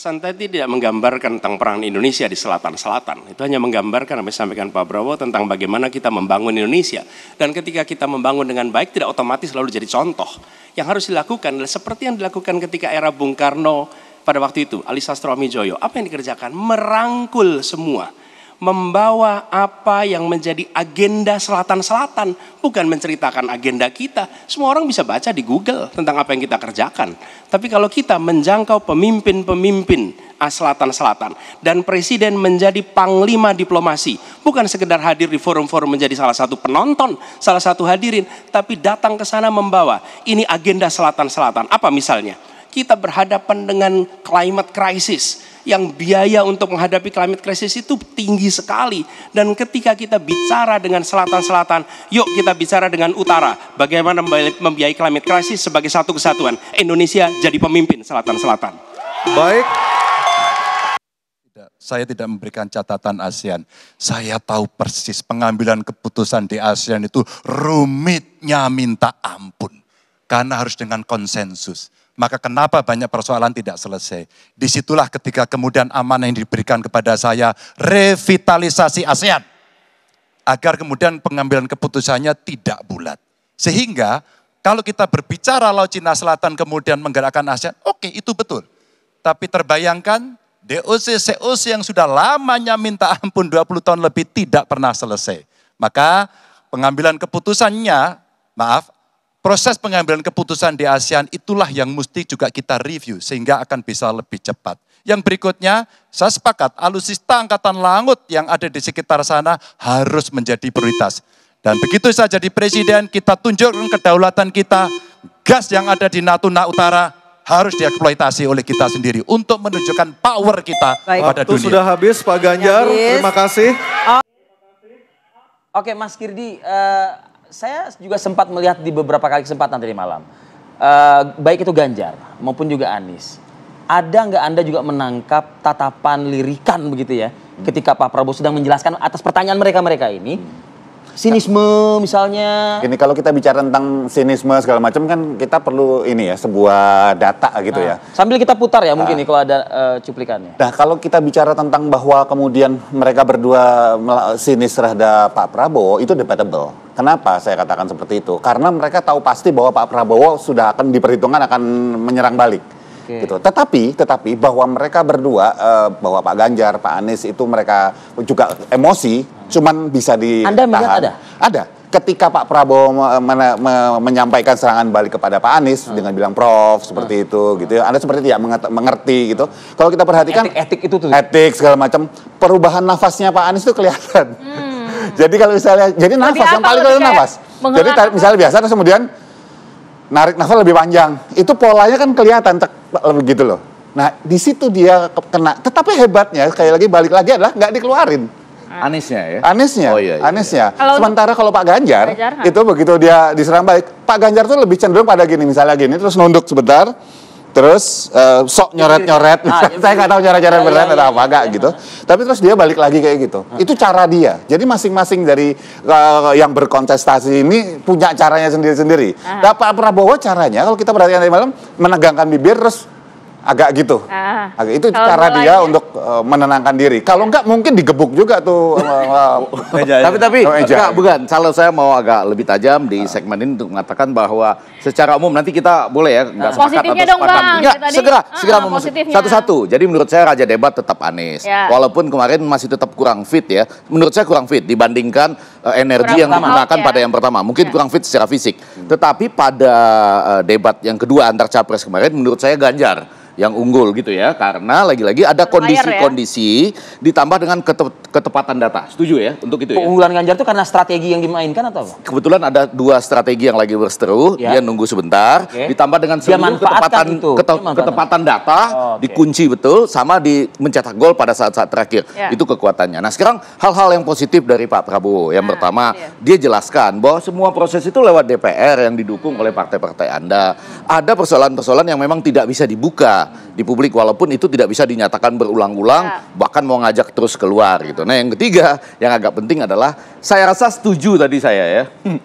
Santai tidak menggambarkan tentang perang Indonesia di selatan-selatan. Itu hanya menggambarkan apa disampaikan Pak Prabowo tentang bagaimana kita membangun Indonesia. Dan ketika kita membangun dengan baik tidak otomatis lalu jadi contoh. Yang harus dilakukan adalah seperti yang dilakukan ketika era Bung Karno pada waktu itu, Alisa Stromijoyo, Apa yang dikerjakan? Merangkul semua membawa apa yang menjadi agenda selatan-selatan, bukan menceritakan agenda kita. Semua orang bisa baca di Google tentang apa yang kita kerjakan. Tapi kalau kita menjangkau pemimpin-pemimpin selatan-selatan dan presiden menjadi panglima diplomasi, bukan sekedar hadir di forum-forum menjadi salah satu penonton, salah satu hadirin, tapi datang ke sana membawa ini agenda selatan-selatan. Apa misalnya? kita berhadapan dengan climate crisis yang biaya untuk menghadapi climate crisis itu tinggi sekali dan ketika kita bicara dengan selatan-selatan yuk kita bicara dengan utara bagaimana membiayai climate crisis sebagai satu kesatuan Indonesia jadi pemimpin selatan-selatan baik saya tidak memberikan catatan ASEAN. Saya tahu persis pengambilan keputusan di ASEAN itu rumitnya minta ampun. Karena harus dengan konsensus maka kenapa banyak persoalan tidak selesai? Disitulah ketika kemudian amanah yang diberikan kepada saya, revitalisasi ASEAN. Agar kemudian pengambilan keputusannya tidak bulat. Sehingga kalau kita berbicara Laut Cina Selatan kemudian menggerakkan ASEAN, oke okay, itu betul. Tapi terbayangkan DOC, COC yang sudah lamanya minta ampun 20 tahun lebih tidak pernah selesai. Maka pengambilan keputusannya, maaf, Proses pengambilan keputusan di ASEAN itulah yang mesti juga kita review sehingga akan bisa lebih cepat. Yang berikutnya, saya sepakat alusista angkatan laut yang ada di sekitar sana harus menjadi prioritas. Dan begitu saya jadi presiden, kita tunjukkan kedaulatan kita, gas yang ada di Natuna Utara harus dieksploitasi oleh kita sendiri untuk menunjukkan power kita Baik. pada Waktu dunia. sudah habis Pak Ganjar, habis. terima kasih. Oke Mas Kirdi. Eh, saya juga sempat melihat di beberapa kali kesempatan tadi malam, uh, baik itu Ganjar maupun juga Anies, ada nggak anda juga menangkap tatapan lirikan begitu ya, hmm. ketika Pak Prabowo sedang menjelaskan atas pertanyaan mereka-mereka ini, hmm sinisme misalnya. Ini kalau kita bicara tentang sinisme segala macam kan kita perlu ini ya sebuah data gitu ya. nah, ya. Sambil kita putar ya nah, mungkin nih kalau ada uh, cuplikannya. Nah kalau kita bicara tentang bahwa kemudian mereka berdua sinis terhadap Pak Prabowo itu debatable Kenapa saya katakan seperti itu? Karena mereka tahu pasti bahwa Pak Prabowo sudah akan diperhitungkan akan menyerang balik. Okay. gitu. Tetapi, tetapi bahwa mereka berdua, uh, bahwa Pak Ganjar, Pak Anies itu mereka juga emosi, cuman bisa di Anda melihat ada? Ada ketika Pak Prabowo me me menyampaikan serangan balik kepada Pak Anies hmm. dengan bilang Prof seperti hmm. itu gitu ya. hmm. Anda seperti tidak mengerti gitu. Kalau kita perhatikan etik, etik itu tuh. Etik segala macam perubahan nafasnya Pak Anies itu kelihatan. Hmm jadi kalau misalnya jadi nafas yang paling itu nafas. Jadi tarik, misalnya biasa terus kemudian narik nafas lebih panjang. Itu polanya kan kelihatan begitu loh. Nah, di situ dia kena. Tetapi hebatnya sekali lagi balik lagi adalah nggak dikeluarin. Ah. Anisnya ya. Anisnya. Oh iya. iya. Anisnya. Iya. Kalau Sementara kalau Pak Ganjar, itu begitu dia diserang baik. Pak Ganjar tuh lebih cenderung pada gini misalnya gini terus nunduk sebentar terus uh, sok nyoret-nyoret. Ah, iya, saya nggak tahu cara nyoret ya, iya, iya, iya, atau apa enggak iya, gitu. Tapi terus dia balik lagi kayak gitu. Hmm. Itu cara dia. Jadi masing-masing dari uh, yang berkontestasi ini punya caranya sendiri-sendiri. Dapat ah. nah, Prabowo caranya kalau kita perhatikan dari malam menegangkan bibir terus agak gitu. Ah. Agak itu cara dia ya. untuk uh, menenangkan diri. Kalau enggak mungkin digebuk juga tuh. Ya. tapi tapi enggak bukan. Kalau saya mau agak lebih tajam di segmen ini untuk mengatakan bahwa secara umum nanti kita boleh ya enggak sepakat atau dong, sepakat. Dong, enggak, segera uh, segera ah, satu-satu. Jadi menurut saya raja debat tetap Anies. Ya. Walaupun kemarin masih tetap kurang fit ya. Menurut saya kurang fit dibandingkan uh, energi kurang yang digunakan ya. pada yang pertama. Mungkin ya. kurang fit secara fisik. Hmm. Tetapi pada uh, debat yang kedua antar capres kemarin menurut saya Ganjar yang unggul gitu ya karena lagi-lagi ada ya. kondisi-kondisi ya. ditambah dengan ketep ketepatan data setuju ya untuk itu ya? keunggulan ya? Ganjar itu karena strategi yang dimainkan atau apa? kebetulan ada dua strategi yang lagi berseteru ya. dia nunggu sebentar okay. ditambah dengan seluruh ketepatan itu. Kete ketepatan data oh, okay. dikunci betul sama di mencetak gol pada saat-saat terakhir ya. itu kekuatannya nah sekarang hal-hal yang positif dari Pak Prabowo yang nah, pertama iya. dia jelaskan bahwa semua proses itu lewat DPR yang didukung oleh partai-partai Anda ada persoalan-persoalan yang memang tidak bisa dibuka di publik walaupun itu tidak bisa dinyatakan berulang-ulang ya. bahkan mau ngajak terus keluar gitu. Nah, yang ketiga yang agak penting adalah saya rasa setuju tadi saya ya.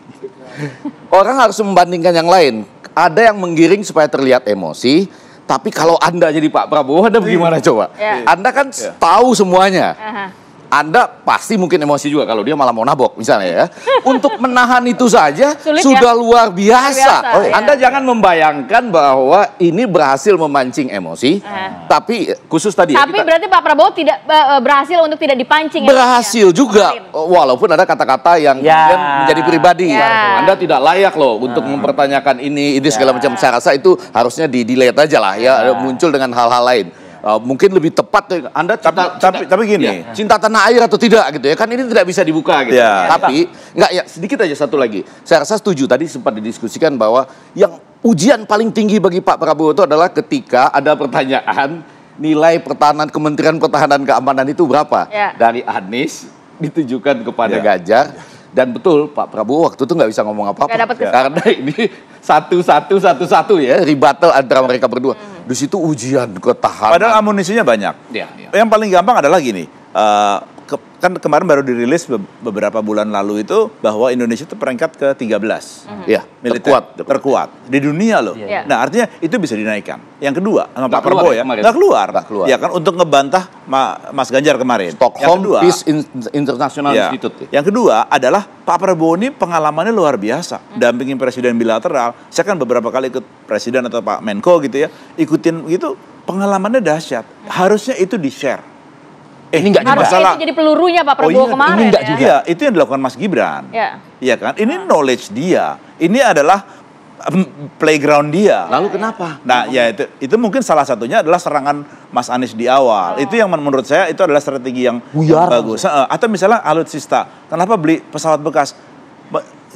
Orang harus membandingkan yang lain. Ada yang menggiring supaya terlihat emosi, tapi kalau Anda jadi Pak Prabowo Anda bagaimana coba? Ya. Anda kan ya. tahu semuanya. Aha anda pasti mungkin emosi juga kalau dia malah mau nabok misalnya ya. Untuk menahan itu saja Sulit ya? sudah ya? luar biasa. biasa oh, iya. Anda jangan membayangkan bahwa ini berhasil memancing emosi. Uh. Tapi khusus tadi ya, Tapi ya, kita, berarti Pak Prabowo tidak uh, berhasil untuk tidak dipancing ya, Berhasil ya? juga oh, walaupun ada kata-kata yang ya. kemudian menjadi pribadi. Ya. Anda tidak layak loh untuk ah. mempertanyakan ini ini segala macam. Saya rasa itu harusnya di delete aja lah ya, ya. muncul dengan hal-hal lain uh, mungkin lebih tepat Anda cinta, tapi, cinta, tapi tapi gini ya, cinta tanah air atau tidak gitu ya kan ini tidak bisa dibuka gitu ya. tapi enggak ya sedikit aja satu lagi saya rasa setuju tadi sempat didiskusikan bahwa yang ujian paling tinggi bagi Pak Prabowo itu adalah ketika ada pertanyaan nilai pertahanan Kementerian Pertahanan Keamanan itu berapa ya. dari Anies ditujukan kepada ya. Dan betul Pak Prabowo waktu itu nggak bisa ngomong apa-apa karena ini satu-satu satu-satu ya ribatel antara mereka berdua. Hmm. Di situ ujian ketahanan. Padahal amunisinya banyak. Ya, ya. Yang paling gampang adalah gini. Uh, ke, kan kemarin baru dirilis beberapa bulan lalu itu bahwa Indonesia itu peringkat ke 13. Mm-hmm. Ya, terkuat, terkuat. Terkuat di dunia loh. Yeah. Iya. Nah, artinya itu bisa dinaikkan. Yang kedua, sama Pak Prabowo ya, ya nggak keluar. Nggak keluar. Ya kan untuk ngebantah Ma, Mas Ganjar kemarin. Stockholm yang kedua, Peace International yeah. Institute. Ya. Yang kedua adalah Pak Prabowo ini pengalamannya luar biasa. Mm-hmm. Dampingin presiden bilateral. Saya kan beberapa kali ikut presiden atau Pak Menko gitu ya, ikutin gitu pengalamannya dahsyat. Mhm. Harusnya itu di-share Eh, ini nggak masalah. Itu jadi pelurunya Pak Prabowo oh, iya, kemarin. Ini enggak ya. juga. Iya, itu yang dilakukan Mas Gibran. Iya. Iya kan? Ini ah. knowledge dia. Ini adalah playground dia. Lalu kenapa? Nah, ya itu itu mungkin salah satunya adalah serangan Mas Anies di awal. Oh. Itu yang menurut saya itu adalah strategi yang Buyar, bagus. Atau misalnya alutsista, kenapa beli pesawat bekas?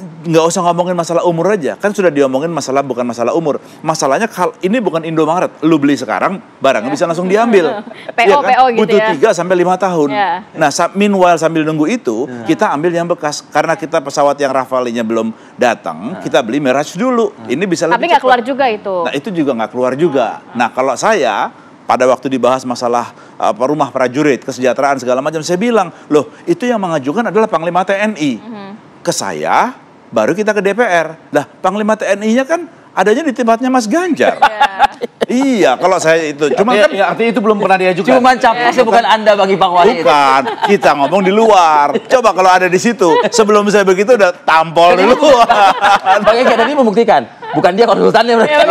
nggak usah ngomongin masalah umur aja kan sudah diomongin masalah bukan masalah umur masalahnya kal ini bukan Indomaret lu beli sekarang barangnya yeah. bisa langsung diambil PO, ya kan? PO gitu butuh ya. sampai lima tahun yeah. nah meanwhile sambil nunggu itu yeah. kita ambil yang bekas karena kita pesawat yang rafalinya belum datang yeah. kita beli Mirage dulu yeah. ini bisa tapi nggak keluar juga itu nah itu juga nggak keluar juga yeah. nah kalau saya pada waktu dibahas masalah apa rumah prajurit kesejahteraan segala macam saya bilang loh itu yang mengajukan adalah Panglima TNI mm -hmm. ke saya baru kita ke DPR. Lah, Panglima TNI-nya kan adanya di tempatnya Mas Ganjar. iya, iya kalau saya itu. Cuma ya, kan ya, artinya itu belum pernah diajukan. Cuma capresnya iya. bukan Anda bagi Pak Wahid. Bukan, kita ngomong di luar. Coba kalau ada di situ, sebelum saya begitu udah tampol di luar. Bang Ege tadi membuktikan, bukan dia konsultannya. Ya,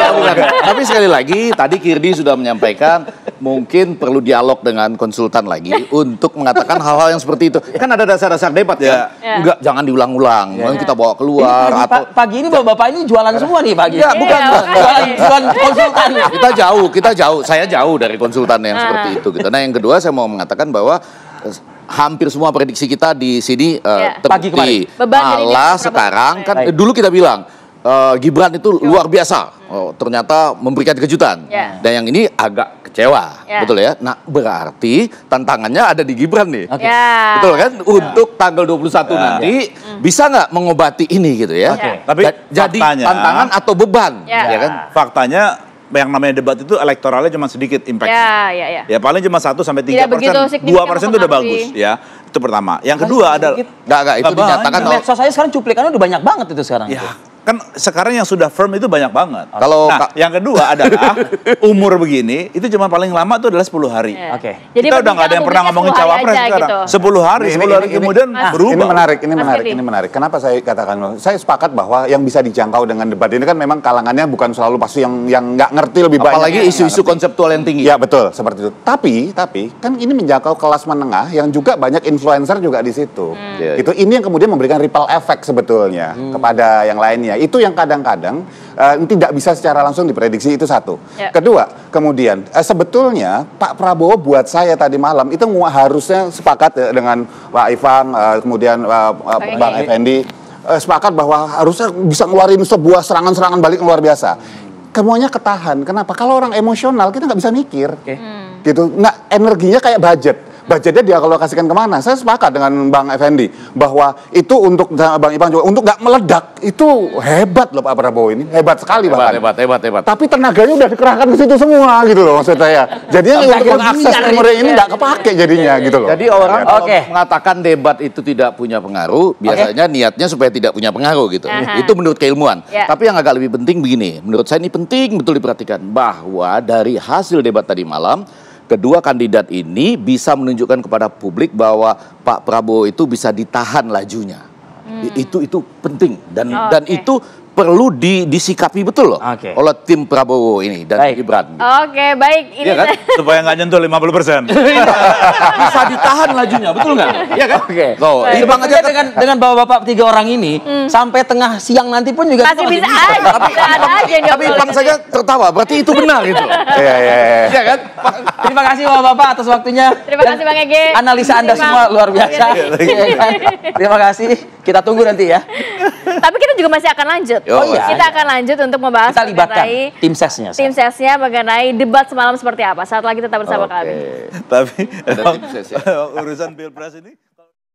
Tapi sekali lagi, tadi Kirdi sudah menyampaikan mungkin perlu dialog dengan konsultan lagi untuk mengatakan hal-hal yang seperti itu. Iya. Kan ada dasar-dasar debat ya. Kan? Iya. Enggak, jangan diulang-ulang. Yeah. Kita bawa keluar ini, atau pagi ini bapak-bapak ini jualan iya. semua nih pagi. Enggak, bukan jualan, jualan konsultan. Kita jauh, kita jauh. Saya jauh dari konsultan yang ah. seperti itu gitu. Nah, yang kedua saya mau mengatakan bahwa eh, hampir semua prediksi kita di sini uh, eh, yeah. terbukti. Pagi kemarin. Malah sekarang kan Baik. dulu kita bilang uh, Gibran itu luar biasa. Oh, ternyata memberikan kejutan. Yeah. Dan yang ini agak kecewa, yeah. betul ya? Nah, berarti tantangannya ada di Gibran nih. Okay. Yeah. Betul kan? Ya. Untuk tanggal 21 yeah. nanti yeah. Hmm. bisa nggak mengobati ini gitu ya? Okay. Ya. Tapi jadi faktanya, tantangan atau beban, yeah. ya kan? Faktanya yang namanya debat itu elektoralnya cuma sedikit impact. Ya, yeah, yeah. ya paling cuma 1 sampai 3 persen. dua persen itu udah bagus ya. Itu pertama. Yang kedua ada enggak enggak itu dinyatakan. saya sekarang cuplikannya udah banyak banget itu sekarang. Ya, kan sekarang yang sudah firm itu banyak banget. Kalau nah, yang kedua adalah umur begini itu cuma paling lama itu adalah 10 hari. Iya. Oke. Okay. Jadi kita udah nggak ada yang pernah ngomongin cawapres sekarang. Gitu. 10 hari, ini, 10 hari ini, kemudian ini, berubah. Ini menarik, ini menarik, ini menarik. Kenapa saya katakan saya sepakat bahwa yang bisa dijangkau dengan debat ini kan memang kalangannya bukan selalu pasti yang yang nggak ngerti lebih banyak. Apalagi isu-isu konseptual yang tinggi. Ya betul, seperti itu. Tapi tapi kan ini menjangkau kelas menengah yang juga banyak influencer juga di situ. Hmm. Iya, itu iya. Ini yang kemudian memberikan ripple effect sebetulnya hmm. kepada yang lainnya ya. Itu yang kadang-kadang uh, tidak bisa secara langsung diprediksi itu satu. Ya. Kedua, kemudian uh, sebetulnya Pak Prabowo buat saya tadi malam itu harusnya sepakat ya, dengan Pak Ivang, uh, kemudian uh, uh, Bang Effendi uh, sepakat bahwa harusnya bisa ngeluarin sebuah serangan-serangan balik luar biasa. Semuanya ketahan. Kenapa? Kalau orang emosional kita nggak bisa mikir. Okay. Hmm. Gitu. Nah, energinya kayak budget budgetnya dialokasikan kemana? Saya sepakat dengan Bang Effendi bahwa itu untuk Bang Ipang juga untuk nggak meledak itu hebat loh Pak Prabowo ini hebat sekali hebat, bahkan. Hebat, hebat, hebat. Tapi tenaganya udah dikerahkan ke situ semua gitu loh maksud saya. Jadinya untuk mengakses kemudian ini nggak kepake jadinya iya, iya, gitu iya. loh. Jadi orang okay. mengatakan debat itu tidak punya pengaruh biasanya okay. niatnya supaya tidak punya pengaruh gitu. Uh -huh. Itu menurut keilmuan. Yeah. Tapi yang agak lebih penting begini, menurut saya ini penting betul diperhatikan bahwa dari hasil debat tadi malam kedua kandidat ini bisa menunjukkan kepada publik bahwa Pak Prabowo itu bisa ditahan lajunya. Hmm. Itu itu penting dan oh, dan okay. itu perlu di, disikapi betul loh okay. oleh tim Prabowo ini dan baik. Gibran. Oke, okay, baik. Ini ya kan? supaya nggak nyentuh 50 persen. Iya. Bisa ditahan lajunya, betul nggak? Iya kan? Oke. Okay. So, Bang aja kan- dengan dengan bapak-bapak tiga orang ini hmm. sampai tengah siang nanti pun juga masih bisa, Aja. Tapi, bisa ada Bang saja tertawa, berarti itu benar gitu. Iya, iya, iya. Iya kan? Terima kasih bapak-bapak atas waktunya. Terima kasih Bang Ege. Analisa Anda semua luar biasa. Iya kan? Terima kasih. Kita tunggu nanti ya. Tapi kita juga masih akan lanjut. Oh, iya, kita iya. akan lanjut untuk membahas kita mengenai tim sesnya. Tim sesnya mengenai debat semalam seperti apa. Saat lagi tetap bersama okay. kami. Tapi urusan pilpres ini